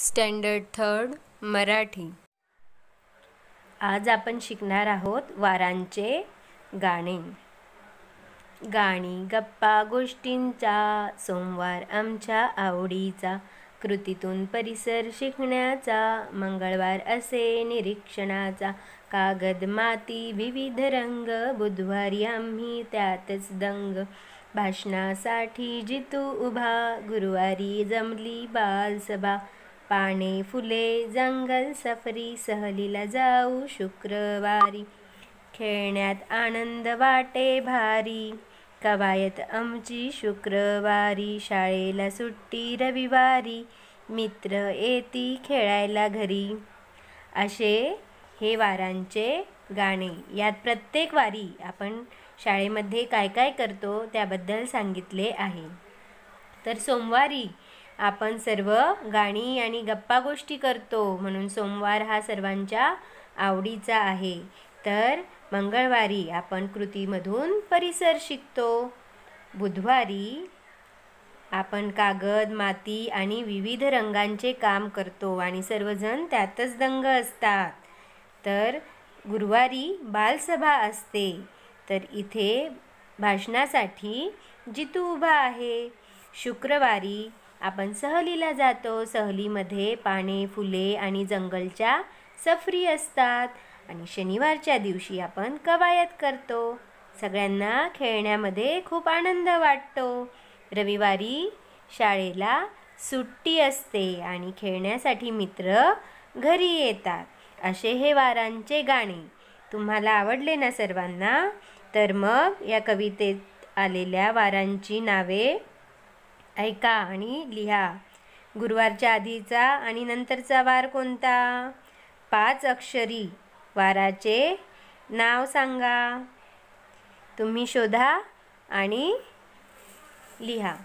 standard third Marathi आज आपण शिकणार आहोत वारांचे गाणे गाणी गप्पा गोष्टींचा सोमवार आमच्या आवडीचा कृतीतून परिसर शिकण्याचा मंगळवार असे निरीक्षणाचा कागद माती विविध रंग बुधवारी आम्ही त्यातच दंग भाषणासाठी जितू उभा गुरुवारी जमली बालसभा पाने फुले जंगल सफरी सहलीला जाऊ शुक्रवारी खेळण्यात आनंद वाटे भारी कवायत आमची शुक्रवारी शाळेला सुट्टी रविवारी मित्र येती खेळायला घरी असे हे वारांचे गाणे यात प्रत्येक वारी आपण शाळेमध्ये काय काय करतो त्याबद्दल सांगितले आहे तर सोमवारी आपण सर्व गाणी आणि गप्पा गोष्टी करतो म्हणून सोमवार हा सर्वांच्या आवडीचा आहे तर मंगळवारी आपण कृतीमधून परिसर शिकतो बुधवारी आपण कागद माती आणि विविध रंगांचे काम करतो आणि सर्वजण त्यातच दंग असतात तर गुरुवारी बालसभा असते तर इथे भाषणासाठी जितू उभा आहे शुक्रवारी आपण सहलीला जातो सहलीमध्ये पाने फुले आणि जंगलच्या सफरी असतात आणि शनिवारच्या दिवशी आपण कवायत करतो सगळ्यांना खेळण्यामध्ये खूप आनंद वाटतो रविवारी शाळेला सुट्टी असते आणि खेळण्यासाठी मित्र घरी येतात असे हे वारांचे गाणे तुम्हाला आवडले ना सर्वांना तर मग या कवितेत आलेल्या वारांची नावे ऐका आणि लिहा गुरुवारच्या आधीचा आणि नंतरचा वार कोणता पाच अक्षरी वाराचे नाव सांगा तुम्ही शोधा आणि लिहा